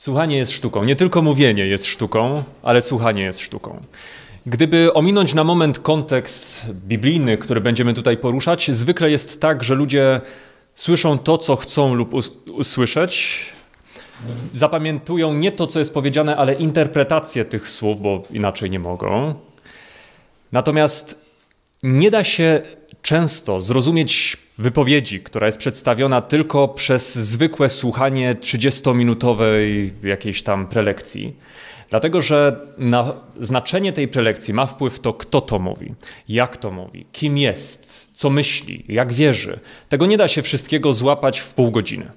Słuchanie jest sztuką. Nie tylko mówienie jest sztuką, ale słuchanie jest sztuką. Gdyby ominąć na moment kontekst biblijny, który będziemy tutaj poruszać, zwykle jest tak, że ludzie słyszą to, co chcą lub us usłyszeć. Zapamiętują nie to, co jest powiedziane, ale interpretację tych słów, bo inaczej nie mogą. Natomiast nie da się często zrozumieć wypowiedzi, która jest przedstawiona tylko przez zwykłe słuchanie 30-minutowej jakiejś tam prelekcji. Dlatego, że na znaczenie tej prelekcji ma wpływ to, kto to mówi, jak to mówi, kim jest, co myśli, jak wierzy. Tego nie da się wszystkiego złapać w pół godziny.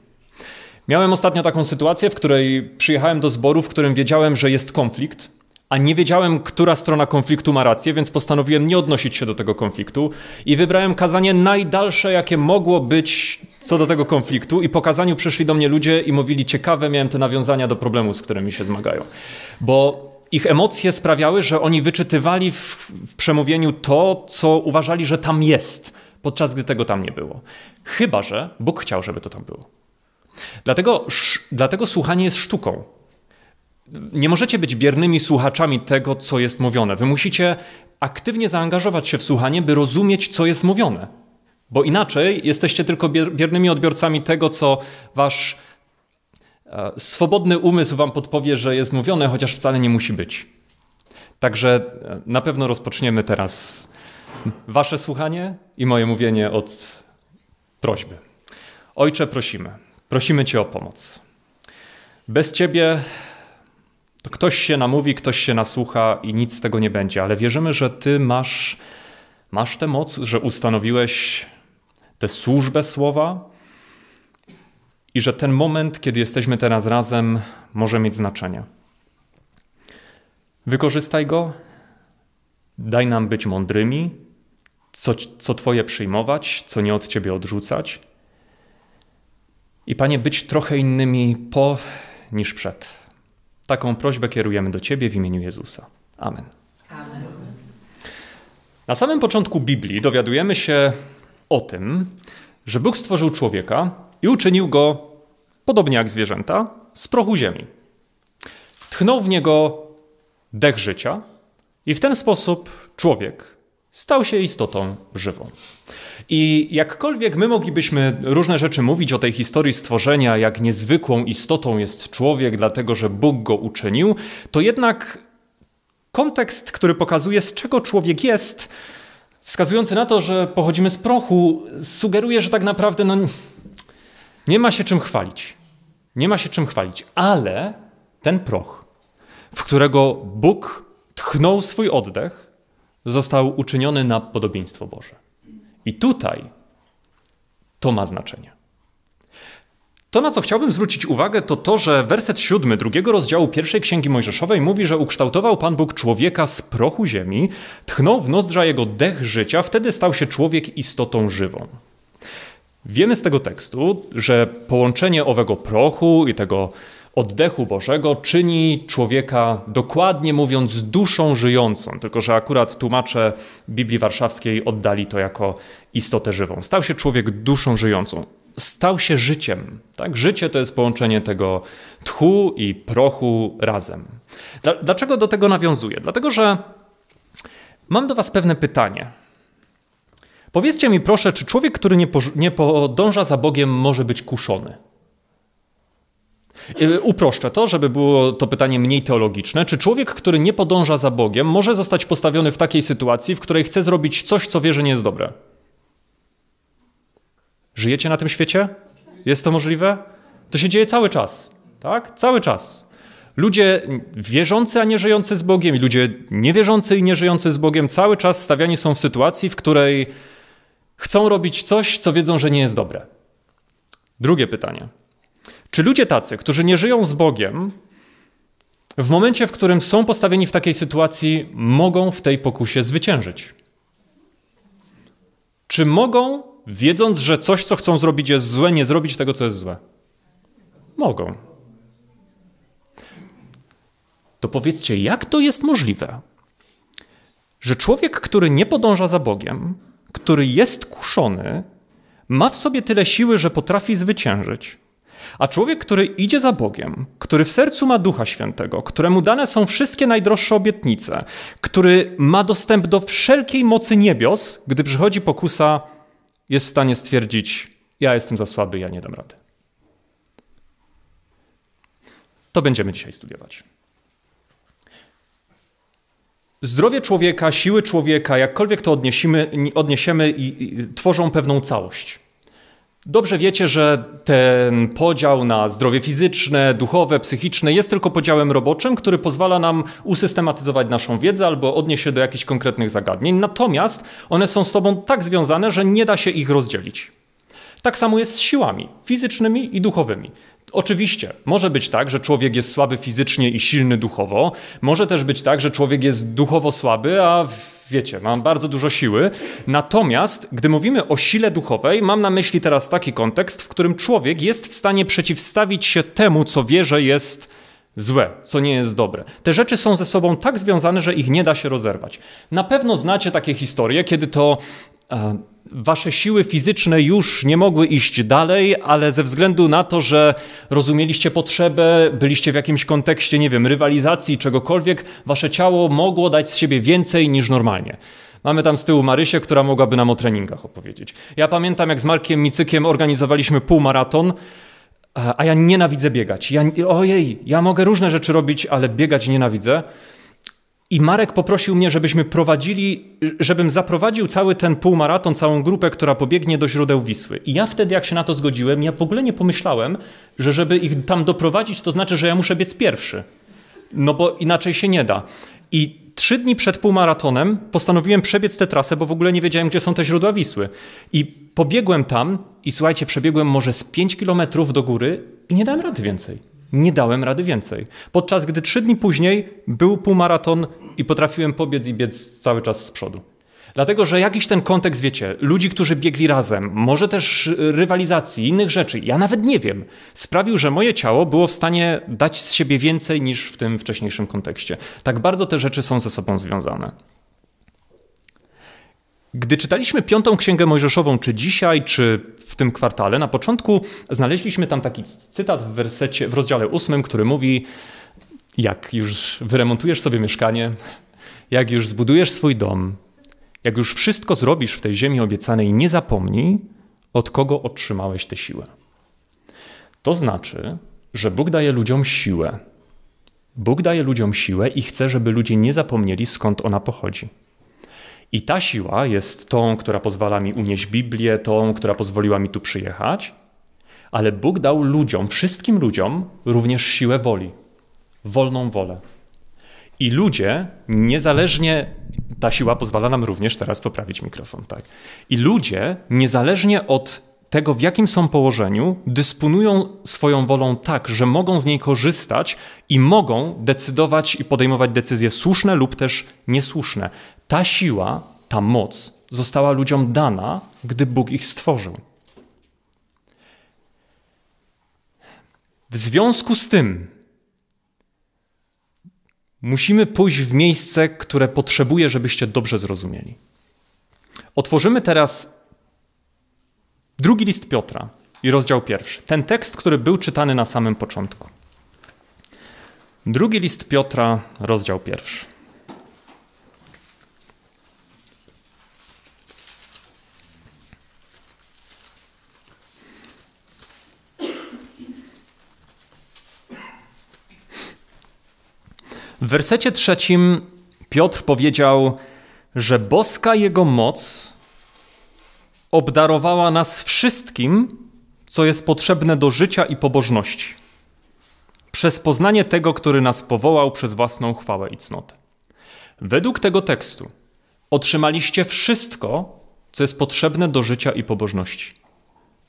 Miałem ostatnio taką sytuację, w której przyjechałem do zboru, w którym wiedziałem, że jest konflikt, a nie wiedziałem, która strona konfliktu ma rację, więc postanowiłem nie odnosić się do tego konfliktu i wybrałem kazanie najdalsze, jakie mogło być co do tego konfliktu i po kazaniu przyszli do mnie ludzie i mówili ciekawe, miałem te nawiązania do problemu, z którymi się zmagają. Bo ich emocje sprawiały, że oni wyczytywali w, w przemówieniu to, co uważali, że tam jest, podczas gdy tego tam nie było. Chyba, że Bóg chciał, żeby to tam było. Dlatego, dlatego słuchanie jest sztuką nie możecie być biernymi słuchaczami tego, co jest mówione. Wy musicie aktywnie zaangażować się w słuchanie, by rozumieć, co jest mówione. Bo inaczej jesteście tylko biernymi odbiorcami tego, co wasz e, swobodny umysł wam podpowie, że jest mówione, chociaż wcale nie musi być. Także e, na pewno rozpoczniemy teraz wasze słuchanie i moje mówienie od prośby. Ojcze, prosimy. Prosimy Cię o pomoc. Bez Ciebie to ktoś się namówi, ktoś się nasłucha i nic z tego nie będzie, ale wierzymy, że Ty masz, masz tę moc, że ustanowiłeś tę służbę słowa i że ten moment, kiedy jesteśmy teraz razem, może mieć znaczenie. Wykorzystaj go, daj nam być mądrymi, co, co Twoje przyjmować, co nie od Ciebie odrzucać. I Panie, być trochę innymi po niż przed. Taką prośbę kierujemy do Ciebie w imieniu Jezusa. Amen. Amen. Na samym początku Biblii dowiadujemy się o tym, że Bóg stworzył człowieka i uczynił go, podobnie jak zwierzęta, z prochu ziemi. Tchnął w niego dech życia i w ten sposób człowiek stał się istotą żywą. I jakkolwiek my moglibyśmy różne rzeczy mówić o tej historii stworzenia, jak niezwykłą istotą jest człowiek, dlatego że Bóg go uczynił, to jednak kontekst, który pokazuje, z czego człowiek jest, wskazujący na to, że pochodzimy z prochu, sugeruje, że tak naprawdę no, nie ma się czym chwalić. Nie ma się czym chwalić, ale ten proch, w którego Bóg tchnął swój oddech, został uczyniony na podobieństwo Boże. I tutaj to ma znaczenie. To, na co chciałbym zwrócić uwagę, to to, że werset siódmy drugiego rozdziału pierwszej Księgi Mojżeszowej mówi, że ukształtował Pan Bóg człowieka z prochu ziemi, tchnął w nozdrza jego dech życia, wtedy stał się człowiek istotą żywą. Wiemy z tego tekstu, że połączenie owego prochu i tego oddechu Bożego czyni człowieka, dokładnie mówiąc, duszą żyjącą, tylko że akurat tłumacze Biblii Warszawskiej oddali to jako istotę żywą. Stał się człowiek duszą żyjącą. Stał się życiem. Tak? Życie to jest połączenie tego tchu i prochu razem. Dlaczego do tego nawiązuję? Dlatego, że mam do Was pewne pytanie. Powiedzcie mi proszę, czy człowiek, który nie, nie podąża za Bogiem, może być kuszony? Y, uproszczę to, żeby było to pytanie mniej teologiczne. Czy człowiek, który nie podąża za Bogiem, może zostać postawiony w takiej sytuacji, w której chce zrobić coś, co wie, że nie jest dobre? Żyjecie na tym świecie? Jest to możliwe? To się dzieje cały czas, tak? Cały czas. Ludzie wierzący, a nie żyjący z Bogiem, i ludzie niewierzący i nie żyjący z Bogiem cały czas stawiani są w sytuacji, w której chcą robić coś, co wiedzą, że nie jest dobre. Drugie pytanie. Czy ludzie tacy, którzy nie żyją z Bogiem, w momencie, w którym są postawieni w takiej sytuacji, mogą w tej pokusie zwyciężyć? Czy mogą, wiedząc, że coś, co chcą zrobić, jest złe, nie zrobić tego, co jest złe? Mogą. To powiedzcie, jak to jest możliwe, że człowiek, który nie podąża za Bogiem, który jest kuszony, ma w sobie tyle siły, że potrafi zwyciężyć, a człowiek, który idzie za Bogiem, który w sercu ma Ducha Świętego, któremu dane są wszystkie najdroższe obietnice, który ma dostęp do wszelkiej mocy niebios, gdy przychodzi pokusa, jest w stanie stwierdzić: Ja jestem za słaby, ja nie dam rady. To będziemy dzisiaj studiować. Zdrowie człowieka, siły człowieka, jakkolwiek to odniesiemy, odniesiemy i, i, tworzą pewną całość. Dobrze wiecie, że ten podział na zdrowie fizyczne, duchowe, psychiczne jest tylko podziałem roboczym, który pozwala nam usystematyzować naszą wiedzę albo odnieść się do jakichś konkretnych zagadnień. Natomiast one są z sobą tak związane, że nie da się ich rozdzielić. Tak samo jest z siłami fizycznymi i duchowymi. Oczywiście, może być tak, że człowiek jest słaby fizycznie i silny duchowo, może też być tak, że człowiek jest duchowo słaby, a wiecie, mam bardzo dużo siły. Natomiast, gdy mówimy o sile duchowej, mam na myśli teraz taki kontekst, w którym człowiek jest w stanie przeciwstawić się temu, co wie, że jest złe, co nie jest dobre. Te rzeczy są ze sobą tak związane, że ich nie da się rozerwać. Na pewno znacie takie historie, kiedy to Wasze siły fizyczne już nie mogły iść dalej, ale ze względu na to, że rozumieliście potrzebę, byliście w jakimś kontekście, nie wiem, rywalizacji, czegokolwiek, wasze ciało mogło dać z siebie więcej niż normalnie. Mamy tam z tyłu Marysię, która mogłaby nam o treningach opowiedzieć. Ja pamiętam, jak z Markiem Micykiem organizowaliśmy półmaraton, a ja nienawidzę biegać. Ja, ojej, ja mogę różne rzeczy robić, ale biegać nienawidzę. I Marek poprosił mnie, żebyśmy prowadzili, żebym zaprowadził cały ten półmaraton, całą grupę, która pobiegnie do źródeł Wisły. I ja wtedy, jak się na to zgodziłem, ja w ogóle nie pomyślałem, że żeby ich tam doprowadzić, to znaczy, że ja muszę biec pierwszy. No bo inaczej się nie da. I trzy dni przed półmaratonem postanowiłem przebiec tę trasę, bo w ogóle nie wiedziałem, gdzie są te źródła Wisły. I pobiegłem tam i słuchajcie, przebiegłem może z 5 kilometrów do góry i nie dałem rady więcej nie dałem rady więcej. Podczas gdy trzy dni później był półmaraton i potrafiłem pobiec i biec cały czas z przodu. Dlatego, że jakiś ten kontekst, wiecie, ludzi, którzy biegli razem, może też rywalizacji, innych rzeczy, ja nawet nie wiem, sprawił, że moje ciało było w stanie dać z siebie więcej niż w tym wcześniejszym kontekście. Tak bardzo te rzeczy są ze sobą związane. Gdy czytaliśmy piątą księgę Mojżeszową, czy dzisiaj, czy w tym kwartale, na początku znaleźliśmy tam taki cytat w wersecie, w rozdziale ósmym, który mówi: Jak już wyremontujesz sobie mieszkanie, jak już zbudujesz swój dom, jak już wszystko zrobisz w tej ziemi obiecanej, nie zapomnij, od kogo otrzymałeś tę siłę. To znaczy, że Bóg daje ludziom siłę. Bóg daje ludziom siłę i chce, żeby ludzie nie zapomnieli, skąd ona pochodzi. I ta siła jest tą, która pozwala mi unieść Biblię, tą, która pozwoliła mi tu przyjechać, ale Bóg dał ludziom, wszystkim ludziom, również siłę woli, wolną wolę. I ludzie, niezależnie, ta siła pozwala nam również teraz poprawić mikrofon, tak. I ludzie, niezależnie od tego, w jakim są położeniu, dysponują swoją wolą tak, że mogą z niej korzystać i mogą decydować i podejmować decyzje słuszne lub też niesłuszne. Ta siła, ta moc została ludziom dana, gdy Bóg ich stworzył. W związku z tym musimy pójść w miejsce, które potrzebuje, żebyście dobrze zrozumieli. Otworzymy teraz drugi list Piotra i rozdział pierwszy. Ten tekst, który był czytany na samym początku. Drugi list Piotra, rozdział pierwszy. W wersecie trzecim Piotr powiedział, że boska jego moc obdarowała nas wszystkim, co jest potrzebne do życia i pobożności, przez poznanie tego, który nas powołał przez własną chwałę i cnotę. Według tego tekstu otrzymaliście wszystko, co jest potrzebne do życia i pobożności.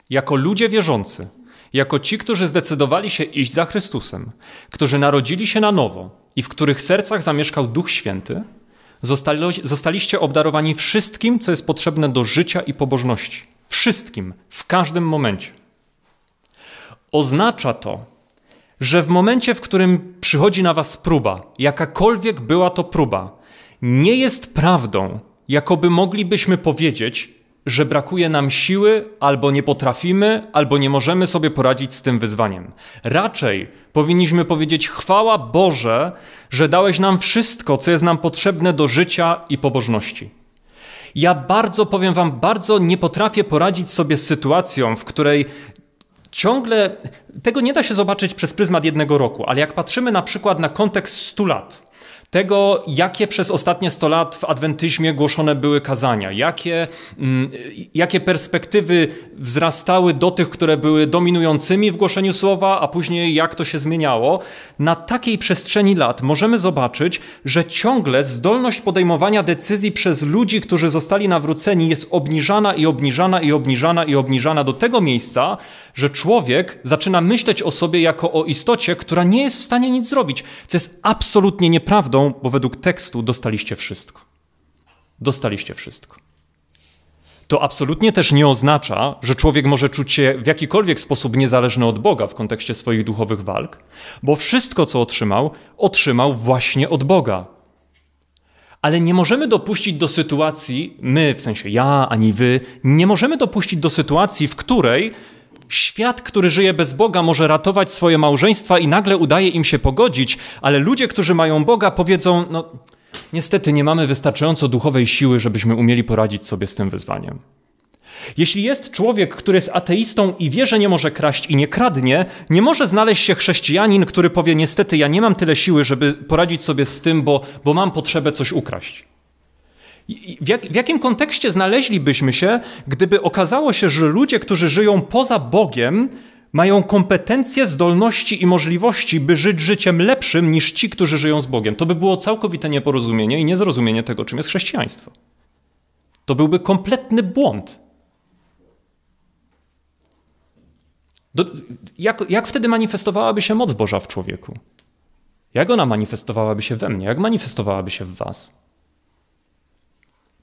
Jako ludzie wierzący, jako ci, którzy zdecydowali się iść za Chrystusem, którzy narodzili się na nowo i w których sercach zamieszkał Duch Święty, zostali, zostaliście obdarowani wszystkim, co jest potrzebne do życia i pobożności. Wszystkim, w każdym momencie. Oznacza to, że w momencie, w którym przychodzi na was próba, jakakolwiek była to próba, nie jest prawdą, jakoby moglibyśmy powiedzieć, że brakuje nam siły, albo nie potrafimy, albo nie możemy sobie poradzić z tym wyzwaniem. Raczej powinniśmy powiedzieć: Chwała Boże, że dałeś nam wszystko, co jest nam potrzebne do życia i pobożności. Ja bardzo, powiem Wam, bardzo nie potrafię poradzić sobie z sytuacją, w której ciągle tego nie da się zobaczyć przez pryzmat jednego roku, ale jak patrzymy na przykład na kontekst 100 lat, tego, jakie przez ostatnie 100 lat w adwentyzmie głoszone były kazania, jakie, mm, jakie perspektywy wzrastały do tych, które były dominującymi w głoszeniu słowa, a później jak to się zmieniało. Na takiej przestrzeni lat możemy zobaczyć, że ciągle zdolność podejmowania decyzji przez ludzi, którzy zostali nawróceni, jest obniżana i obniżana i obniżana i obniżana do tego miejsca, że człowiek zaczyna myśleć o sobie jako o istocie, która nie jest w stanie nic zrobić, co jest absolutnie nieprawdą, bo według tekstu dostaliście wszystko. Dostaliście wszystko. To absolutnie też nie oznacza, że człowiek może czuć się w jakikolwiek sposób niezależny od Boga w kontekście swoich duchowych walk, bo wszystko, co otrzymał, otrzymał właśnie od Boga, ale nie możemy dopuścić do sytuacji, my, w sensie ja, ani wy, nie możemy dopuścić do sytuacji, w której Świat, który żyje bez Boga, może ratować swoje małżeństwa i nagle udaje im się pogodzić, ale ludzie, którzy mają Boga, powiedzą: No, niestety nie mamy wystarczająco duchowej siły, żebyśmy umieli poradzić sobie z tym wyzwaniem. Jeśli jest człowiek, który jest ateistą i wie, że nie może kraść i nie kradnie, nie może znaleźć się chrześcijanin, który powie: Niestety, ja nie mam tyle siły, żeby poradzić sobie z tym, bo, bo mam potrzebę coś ukraść. W, jak, w, jakim kontekście znaleźlibyśmy się, gdyby okazało się, że ludzie, którzy żyją poza Bogiem, mają kompetencje, zdolności i możliwości, by żyć życiem lepszym niż ci, którzy żyją z Bogiem? To by było całkowite nieporozumienie i niezrozumienie tego, czym jest chrześcijaństwo. To byłby kompletny błąd. Do, jak, jak wtedy manifestowałaby się moc Boża w człowieku? Jak ona manifestowałaby się we mnie? Jak manifestowałaby się w Was?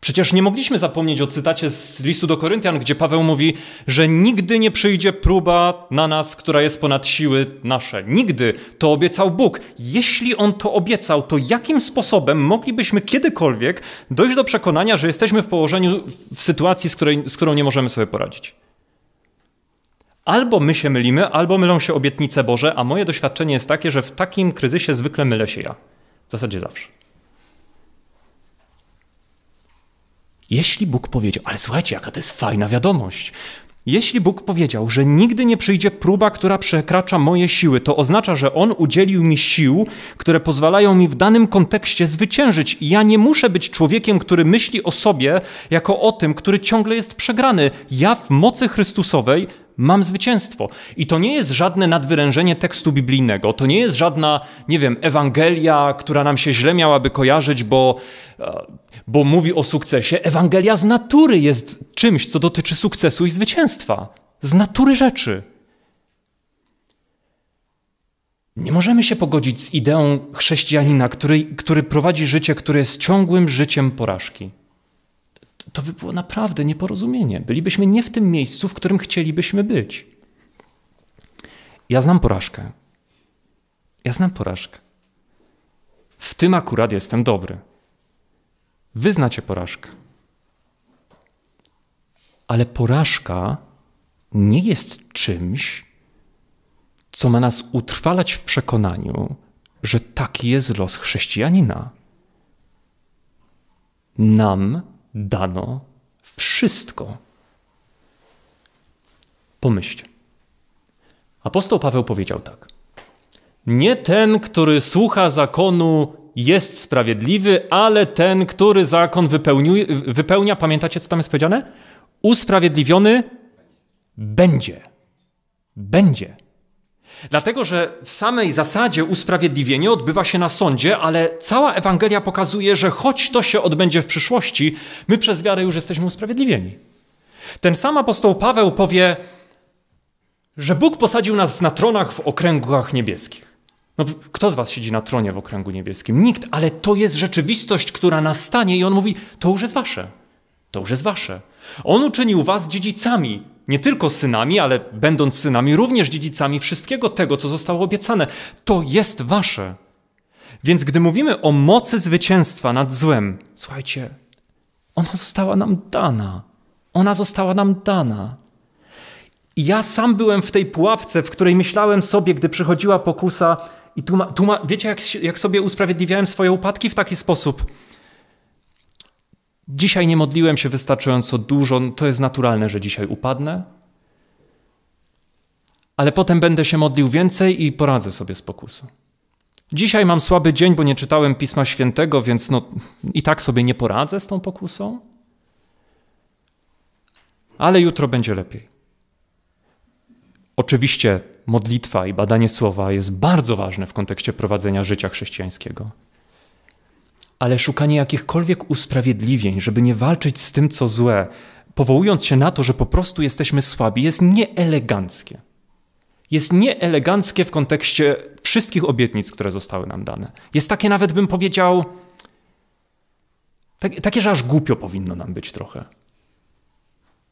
Przecież nie mogliśmy zapomnieć o cytacie z listu do Koryntian, gdzie Paweł mówi, że nigdy nie przyjdzie próba na nas, która jest ponad siły nasze. Nigdy to obiecał Bóg. Jeśli on to obiecał, to jakim sposobem moglibyśmy kiedykolwiek dojść do przekonania, że jesteśmy w położeniu, w sytuacji, z, której, z którą nie możemy sobie poradzić? Albo my się mylimy, albo mylą się obietnice Boże, a moje doświadczenie jest takie, że w takim kryzysie zwykle mylę się ja. W zasadzie zawsze. Jeśli Bóg powiedział, ale słuchajcie, jaka to jest fajna wiadomość. Jeśli Bóg powiedział, że nigdy nie przyjdzie próba, która przekracza moje siły, to oznacza, że On udzielił mi sił, które pozwalają mi w danym kontekście zwyciężyć. I ja nie muszę być człowiekiem, który myśli o sobie jako o tym, który ciągle jest przegrany. Ja w mocy Chrystusowej mam zwycięstwo. I to nie jest żadne nadwyrężenie tekstu biblijnego, to nie jest żadna, nie wiem, Ewangelia, która nam się źle miałaby kojarzyć, bo, e, bo mówi o sukcesie. Ewangelia z natury jest czymś, co dotyczy sukcesu i zwycięstwa. Z natury rzeczy. Nie możemy się pogodzić z ideą chrześcijanina, który, który prowadzi życie, które jest ciągłym życiem porażki to by było naprawdę nieporozumienie. Bylibyśmy nie w tym miejscu, w którym chcielibyśmy być. Ja znam porażkę. Ja znam porażkę. W tym akurat jestem dobry. Wyznacie porażkę. Ale porażka nie jest czymś, co ma nas utrwalać w przekonaniu, że taki jest los chrześcijanina. Nam dano wszystko. Pomyślcie. Apostoł Paweł powiedział tak: Nie ten, który słucha zakonu, jest sprawiedliwy, ale ten, który zakon wypełnia, pamiętacie, co tam jest powiedziane? Usprawiedliwiony będzie. Będzie. Dlatego, że w samej zasadzie usprawiedliwienie odbywa się na sądzie, ale cała Ewangelia pokazuje, że choć to się odbędzie w przyszłości, my przez wiarę już jesteśmy usprawiedliwieni. Ten sam apostoł Paweł powie, że Bóg posadził nas na tronach w okręgach niebieskich. No, kto z was siedzi na tronie w okręgu niebieskim? Nikt, ale to jest rzeczywistość, która nastanie i on mówi, to już jest wasze. To już jest wasze. On uczynił was dziedzicami nie tylko synami, ale będąc synami, również dziedzicami wszystkiego tego, co zostało obiecane. To jest wasze. Więc gdy mówimy o mocy zwycięstwa nad złem, słuchajcie, ona została nam dana. Ona została nam dana. I ja sam byłem w tej pułapce, w której myślałem sobie, gdy przychodziła pokusa, i tu, wiecie, jak, jak sobie usprawiedliwiałem swoje upadki w taki sposób? Dzisiaj nie modliłem się wystarczająco dużo, to jest naturalne, że dzisiaj upadnę, ale potem będę się modlił więcej i poradzę sobie z pokusą. Dzisiaj mam słaby dzień, bo nie czytałem Pisma Świętego, więc no, i tak sobie nie poradzę z tą pokusą, ale jutro będzie lepiej. Oczywiście modlitwa i badanie słowa jest bardzo ważne w kontekście prowadzenia życia chrześcijańskiego ale szukanie jakichkolwiek usprawiedliwień, żeby nie walczyć z tym, co złe, powołując się na to, że po prostu jesteśmy słabi, jest nieeleganckie. Jest nieeleganckie w kontekście wszystkich obietnic, które zostały nam dane. Jest takie nawet, bym powiedział, tak, takie, że aż głupio powinno nam być trochę.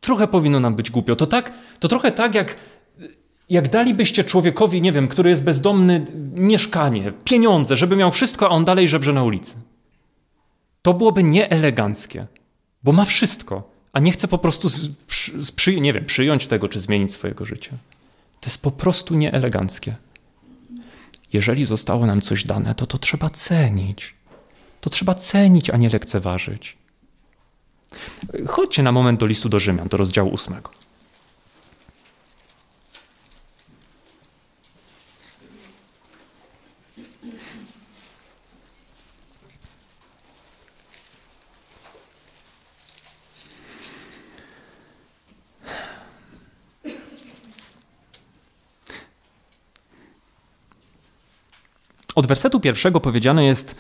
Trochę powinno nam być głupio. To tak, to trochę tak, jak, jak dalibyście człowiekowi, nie wiem, który jest bezdomny, mieszkanie, pieniądze, żeby miał wszystko, a on dalej żebrze na ulicy to byłoby nieeleganckie, bo ma wszystko, a nie chce po prostu z, przy, nie wiem, przyjąć tego czy zmienić swojego życia. To jest po prostu nieeleganckie. Jeżeli zostało nam coś dane, to to trzeba cenić. To trzeba cenić, a nie lekceważyć. Chodźcie na moment do listu do Rzymian, do rozdziału ósmego. Od wersetu pierwszego powiedziane jest: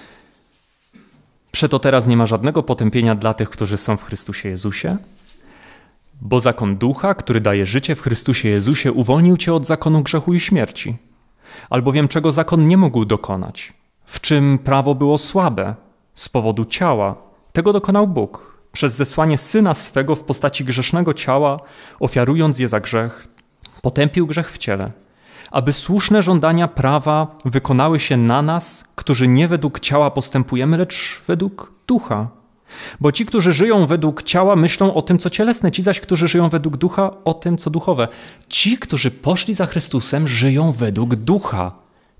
Przeto teraz nie ma żadnego potępienia dla tych, którzy są w Chrystusie Jezusie, bo zakon ducha, który daje życie w Chrystusie Jezusie, uwolnił cię od zakonu grzechu i śmierci. Albowiem czego zakon nie mógł dokonać, w czym prawo było słabe z powodu ciała, tego dokonał Bóg przez zesłanie syna swego w postaci grzesznego ciała, ofiarując je za grzech, potępił grzech w ciele aby słuszne żądania prawa wykonały się na nas, którzy nie według ciała postępujemy, lecz według ducha. Bo ci, którzy żyją według ciała, myślą o tym, co cielesne, ci zaś, którzy żyją według ducha, o tym, co duchowe. Ci, którzy poszli za Chrystusem, żyją według ducha.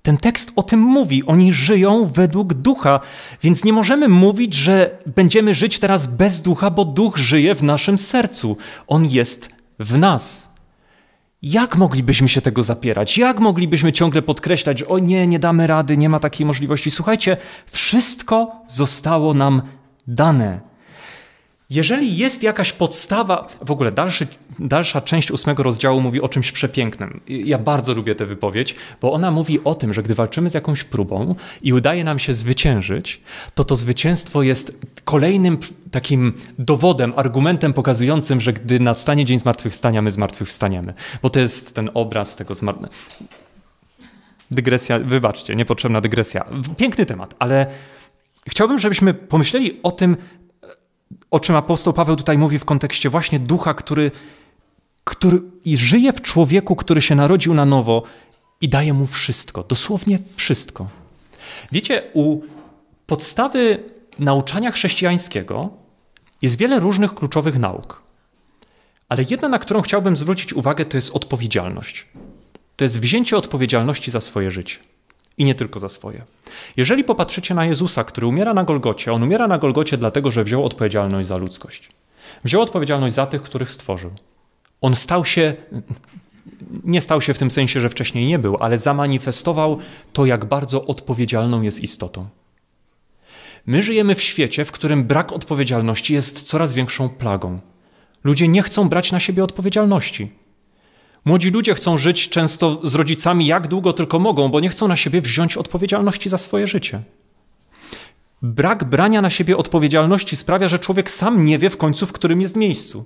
Ten tekst o tym mówi. Oni żyją według ducha, więc nie możemy mówić, że będziemy żyć teraz bez ducha, bo duch żyje w naszym sercu. On jest w nas. Jak moglibyśmy się tego zapierać? Jak moglibyśmy ciągle podkreślać, o nie, nie damy rady, nie ma takiej możliwości? Słuchajcie, wszystko zostało nam dane. Jeżeli jest jakaś podstawa, w ogóle dalszy, dalsza część ósmego rozdziału mówi o czymś przepięknym. Ja bardzo lubię tę wypowiedź, bo ona mówi o tym, że gdy walczymy z jakąś próbą i udaje nam się zwyciężyć, to to zwycięstwo jest kolejnym takim dowodem, argumentem pokazującym, że gdy nastanie dzień zmartwychwstania, my zmartwychwstaniemy. Bo to jest ten obraz tego zmartwychwstania. Dygresja, wybaczcie, niepotrzebna dygresja. Piękny temat, ale chciałbym, żebyśmy pomyśleli o tym, o czym apostoł Paweł tutaj mówi w kontekście właśnie ducha, który, który i żyje w człowieku, który się narodził na nowo i daje mu wszystko, dosłownie wszystko. Wiecie, u podstawy nauczania chrześcijańskiego jest wiele różnych kluczowych nauk. Ale jedna, na którą chciałbym zwrócić uwagę, to jest odpowiedzialność. To jest wzięcie odpowiedzialności za swoje życie. I nie tylko za swoje. Jeżeli popatrzycie na Jezusa, który umiera na Golgocie, on umiera na Golgocie dlatego, że wziął odpowiedzialność za ludzkość. Wziął odpowiedzialność za tych, których stworzył. On stał się, nie stał się w tym sensie, że wcześniej nie był, ale zamanifestował to, jak bardzo odpowiedzialną jest istotą. My żyjemy w świecie, w którym brak odpowiedzialności jest coraz większą plagą. Ludzie nie chcą brać na siebie odpowiedzialności. Młodzi ludzie chcą żyć często z rodzicami jak długo tylko mogą, bo nie chcą na siebie wziąć odpowiedzialności za swoje życie. Brak brania na siebie odpowiedzialności sprawia, że człowiek sam nie wie w końcu, w którym jest miejscu.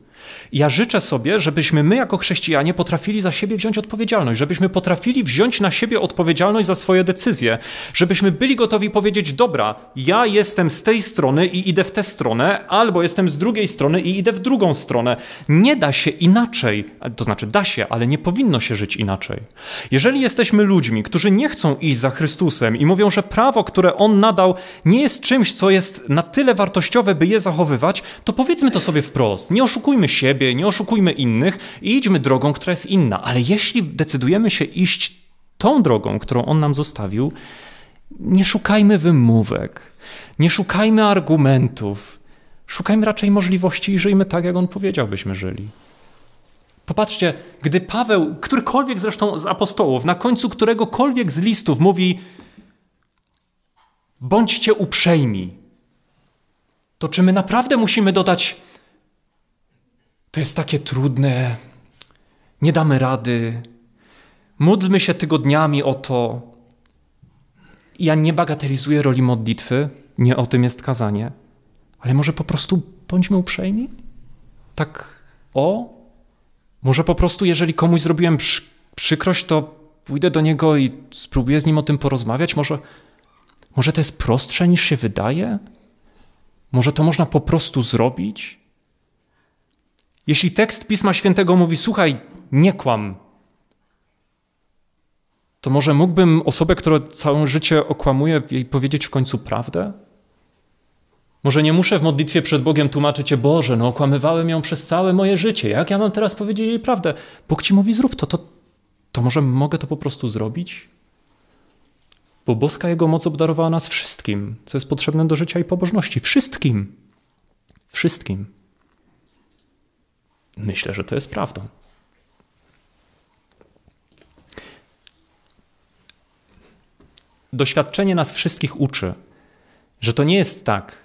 Ja życzę sobie, żebyśmy my, jako chrześcijanie, potrafili za siebie wziąć odpowiedzialność, żebyśmy potrafili wziąć na siebie odpowiedzialność za swoje decyzje, żebyśmy byli gotowi powiedzieć: Dobra, ja jestem z tej strony i idę w tę stronę, albo jestem z drugiej strony i idę w drugą stronę. Nie da się inaczej, to znaczy da się, ale nie powinno się żyć inaczej. Jeżeli jesteśmy ludźmi, którzy nie chcą iść za Chrystusem i mówią, że prawo, które on nadał, nie jest czymś, co jest na tyle wartościowe, by je zachowywać, to powiedzmy to sobie wprost. Nie oszukujmy siebie, nie oszukujmy innych i idźmy drogą, która jest inna. Ale jeśli decydujemy się iść tą drogą, którą on nam zostawił, nie szukajmy wymówek, nie szukajmy argumentów, szukajmy raczej możliwości i żyjmy tak, jak on powiedział, byśmy żyli. Popatrzcie, gdy Paweł, którykolwiek zresztą z apostołów, na końcu któregokolwiek z listów mówi: bądźcie uprzejmi, to czy my naprawdę musimy dodać, to jest takie trudne, nie damy rady, módlmy się tygodniami o to. Ja nie bagatelizuję roli modlitwy, nie o tym jest kazanie, ale może po prostu bądźmy uprzejmi? Tak, o? Może po prostu, jeżeli komuś zrobiłem przy, przykrość, to pójdę do niego i spróbuję z nim o tym porozmawiać? Może, może to jest prostsze niż się wydaje? Może to można po prostu zrobić? Jeśli tekst Pisma Świętego mówi: Słuchaj, nie kłam, to może mógłbym osobę, która całe życie okłamuje, jej powiedzieć w końcu prawdę? Może nie muszę w modlitwie przed Bogiem tłumaczyć się, Boże, no okłamywałem ją przez całe moje życie. Jak ja mam teraz powiedzieć jej prawdę? Bóg ci mówi, zrób to, to, to może mogę to po prostu zrobić? bo boska Jego moc obdarowała nas wszystkim, co jest potrzebne do życia i pobożności. Wszystkim. Wszystkim. Myślę, że to jest prawdą. Doświadczenie nas wszystkich uczy, że to nie jest tak,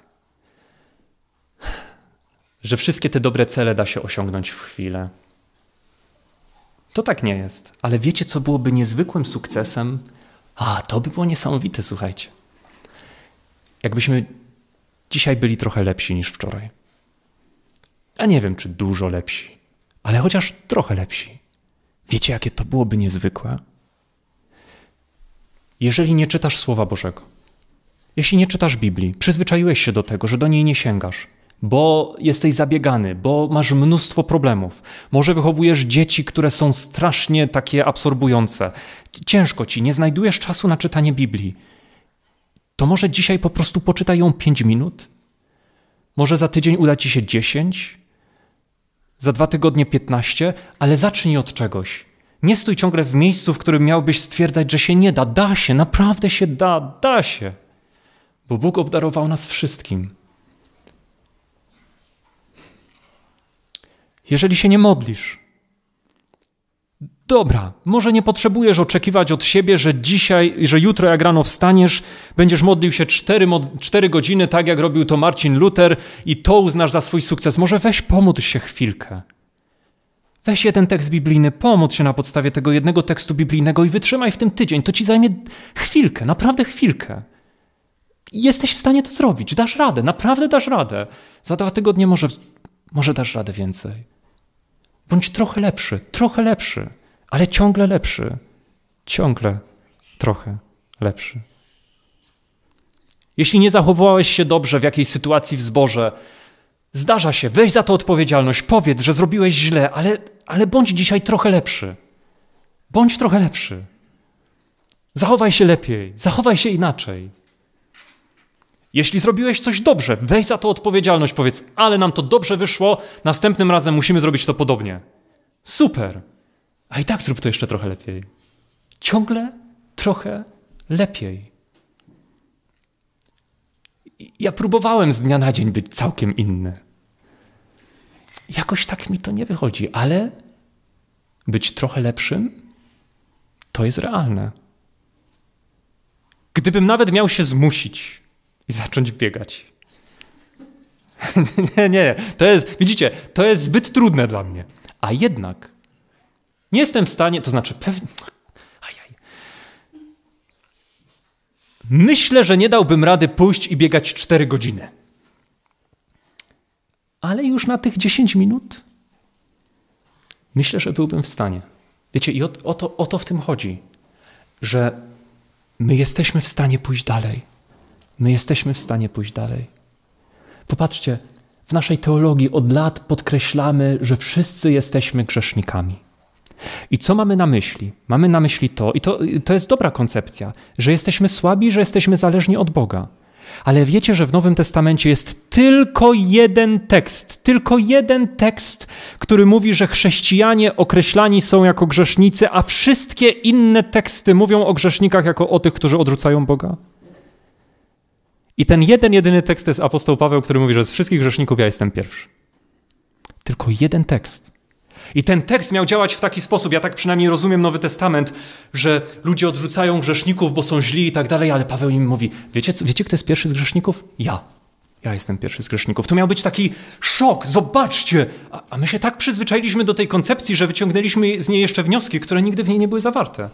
że wszystkie te dobre cele da się osiągnąć w chwilę. To tak nie jest. Ale wiecie, co byłoby niezwykłym sukcesem? A, to by było niesamowite, słuchajcie. Jakbyśmy dzisiaj byli trochę lepsi niż wczoraj. Ja nie wiem, czy dużo lepsi, ale chociaż trochę lepsi. Wiecie, jakie to byłoby niezwykłe? Jeżeli nie czytasz Słowa Bożego, jeśli nie czytasz Biblii, przyzwyczaiłeś się do tego, że do niej nie sięgasz, bo jesteś zabiegany, bo masz mnóstwo problemów. Może wychowujesz dzieci, które są strasznie takie absorbujące. Ciężko ci, nie znajdujesz czasu na czytanie Biblii. To może dzisiaj po prostu poczytaj ją 5 minut? Może za tydzień uda ci się 10? Za dwa tygodnie 15? Ale zacznij od czegoś. Nie stój ciągle w miejscu, w którym miałbyś stwierdzać, że się nie da. Da się, naprawdę się da, da się. Bo Bóg obdarował nas wszystkim jeżeli się nie modlisz. Dobra, może nie potrzebujesz oczekiwać od siebie, że dzisiaj, że jutro jak rano wstaniesz, będziesz modlił się cztery godziny, tak jak robił to Marcin Luther, i to uznasz za swój sukces. Może weź pomódl się chwilkę. Weź jeden tekst biblijny, pomódl się na podstawie tego jednego tekstu biblijnego i wytrzymaj w tym tydzień. To ci zajmie chwilkę, naprawdę chwilkę. Jesteś w stanie to zrobić, dasz radę, naprawdę dasz radę. Za dwa tygodnie może, może dasz radę więcej. Bądź trochę lepszy, trochę lepszy, ale ciągle lepszy, ciągle trochę lepszy. Jeśli nie zachowałeś się dobrze w jakiejś sytuacji w zborze, zdarza się, weź za to odpowiedzialność, powiedz, że zrobiłeś źle, ale, ale bądź dzisiaj trochę lepszy. Bądź trochę lepszy. Zachowaj się lepiej, zachowaj się inaczej. Jeśli zrobiłeś coś dobrze, weź za to odpowiedzialność, powiedz, ale nam to dobrze wyszło, następnym razem musimy zrobić to podobnie. Super! A i tak zrób to jeszcze trochę lepiej. Ciągle trochę lepiej. Ja próbowałem z dnia na dzień być całkiem inny. Jakoś tak mi to nie wychodzi, ale być trochę lepszym to jest realne. Gdybym nawet miał się zmusić, i zacząć biegać. nie, nie, to jest, widzicie, to jest zbyt trudne dla mnie. A jednak nie jestem w stanie, to znaczy pewnie. Ajaj. Myślę, że nie dałbym rady pójść i biegać 4 godziny. Ale już na tych 10 minut myślę, że byłbym w stanie. Wiecie, i o, o, to, o to w tym chodzi, że my jesteśmy w stanie pójść dalej my jesteśmy w stanie pójść dalej. Popatrzcie, w naszej teologii od lat podkreślamy, że wszyscy jesteśmy grzesznikami. I co mamy na myśli? Mamy na myśli to, i to, to jest dobra koncepcja, że jesteśmy słabi, że jesteśmy zależni od Boga. Ale wiecie, że w Nowym Testamencie jest tylko jeden tekst, tylko jeden tekst, który mówi, że chrześcijanie określani są jako grzesznicy, a wszystkie inne teksty mówią o grzesznikach jako o tych, którzy odrzucają Boga. I ten jeden, jedyny tekst to jest apostoł Paweł, który mówi, że z wszystkich grzeszników ja jestem pierwszy. Tylko jeden tekst. I ten tekst miał działać w taki sposób, ja tak przynajmniej rozumiem Nowy Testament, że ludzie odrzucają grzeszników, bo są źli i tak dalej, ale Paweł im mówi, wiecie, wiecie kto jest pierwszy z grzeszników? Ja. Ja jestem pierwszy z grzeszników. To miał być taki szok, zobaczcie! A, a my się tak przyzwyczailiśmy do tej koncepcji, że wyciągnęliśmy z niej jeszcze wnioski, które nigdy w niej nie były zawarte.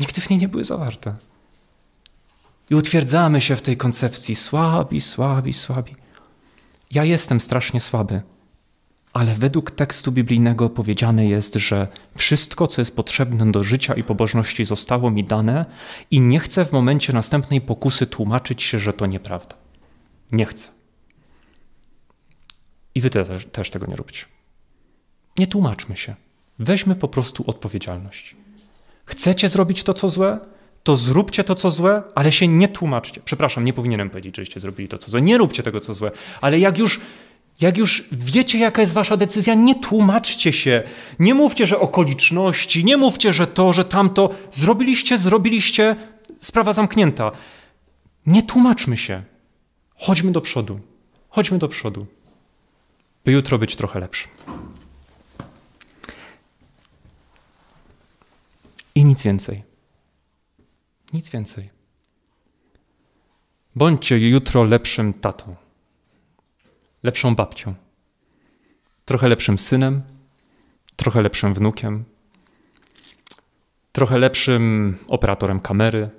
Nigdy w niej nie były zawarte. I utwierdzamy się w tej koncepcji słabi, słabi, słabi. Ja jestem strasznie słaby, ale według tekstu biblijnego powiedziane jest, że wszystko, co jest potrzebne do życia i pobożności, zostało mi dane, i nie chcę w momencie następnej pokusy tłumaczyć się, że to nieprawda. Nie chcę. I wy też, też tego nie róbcie. Nie tłumaczmy się. Weźmy po prostu odpowiedzialność. Chcecie zrobić to, co złe? to zróbcie to, co złe, ale się nie tłumaczcie. Przepraszam, nie powinienem powiedzieć, żeście zrobili to, co złe. Nie róbcie tego, co złe, ale jak już jak już wiecie, jaka jest wasza decyzja, nie tłumaczcie się. Nie mówcie, że okoliczności, nie mówcie, że to, że tamto. Zrobiliście, zrobiliście, sprawa zamknięta. Nie tłumaczmy się. Chodźmy do przodu. Chodźmy do przodu, by jutro być trochę lepszy. I nic więcej. Nic więcej. Bądźcie jutro lepszym tatą, lepszą babcią, trochę lepszym synem, trochę lepszym wnukiem, trochę lepszym operatorem kamery,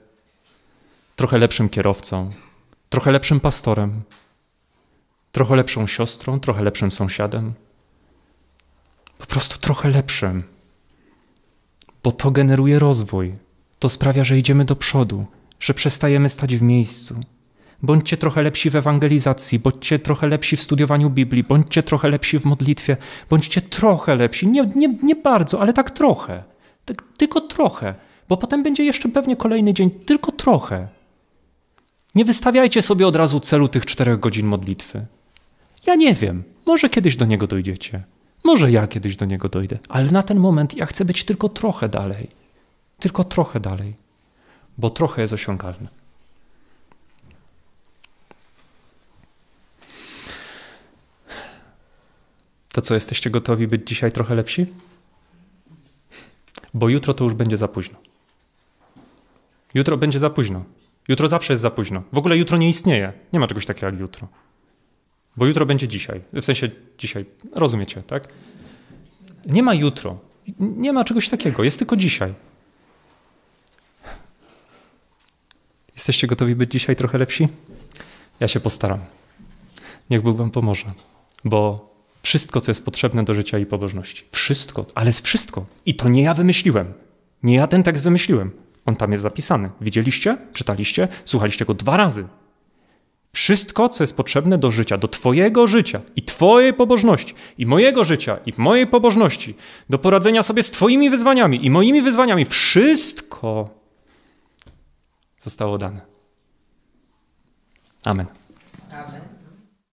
trochę lepszym kierowcą, trochę lepszym pastorem, trochę lepszą siostrą, trochę lepszym sąsiadem. Po prostu trochę lepszym, bo to generuje rozwój. To sprawia, że idziemy do przodu, że przestajemy stać w miejscu. Bądźcie trochę lepsi w ewangelizacji, bądźcie trochę lepsi w studiowaniu Biblii, bądźcie trochę lepsi w modlitwie, bądźcie trochę lepsi, nie, nie, nie bardzo, ale tak trochę, tak, tylko trochę, bo potem będzie jeszcze pewnie kolejny dzień, tylko trochę. Nie wystawiajcie sobie od razu celu tych czterech godzin modlitwy. Ja nie wiem, może kiedyś do niego dojdziecie, może ja kiedyś do niego dojdę, ale na ten moment ja chcę być tylko trochę dalej tylko trochę dalej, bo trochę jest osiągalne. To co, jesteście gotowi być dzisiaj trochę lepsi? Bo jutro to już będzie za późno. Jutro będzie za późno. Jutro zawsze jest za późno. W ogóle jutro nie istnieje. Nie ma czegoś takiego jak jutro. Bo jutro będzie dzisiaj. W sensie dzisiaj. Rozumiecie, tak? Nie ma jutro. Nie ma czegoś takiego. Jest tylko dzisiaj. Jesteście gotowi być dzisiaj trochę lepsi? Ja się postaram. Niech Bóg Wam pomoże, bo wszystko, co jest potrzebne do życia i pobożności. Wszystko, ale z wszystko. I to nie ja wymyśliłem. Nie ja ten tekst wymyśliłem. On tam jest zapisany. Widzieliście? Czytaliście? Słuchaliście go dwa razy. Wszystko, co jest potrzebne do życia, do Twojego życia i Twojej pobożności, i mojego życia, i mojej pobożności, do poradzenia sobie z Twoimi wyzwaniami i moimi wyzwaniami, wszystko zostało dane. Amen.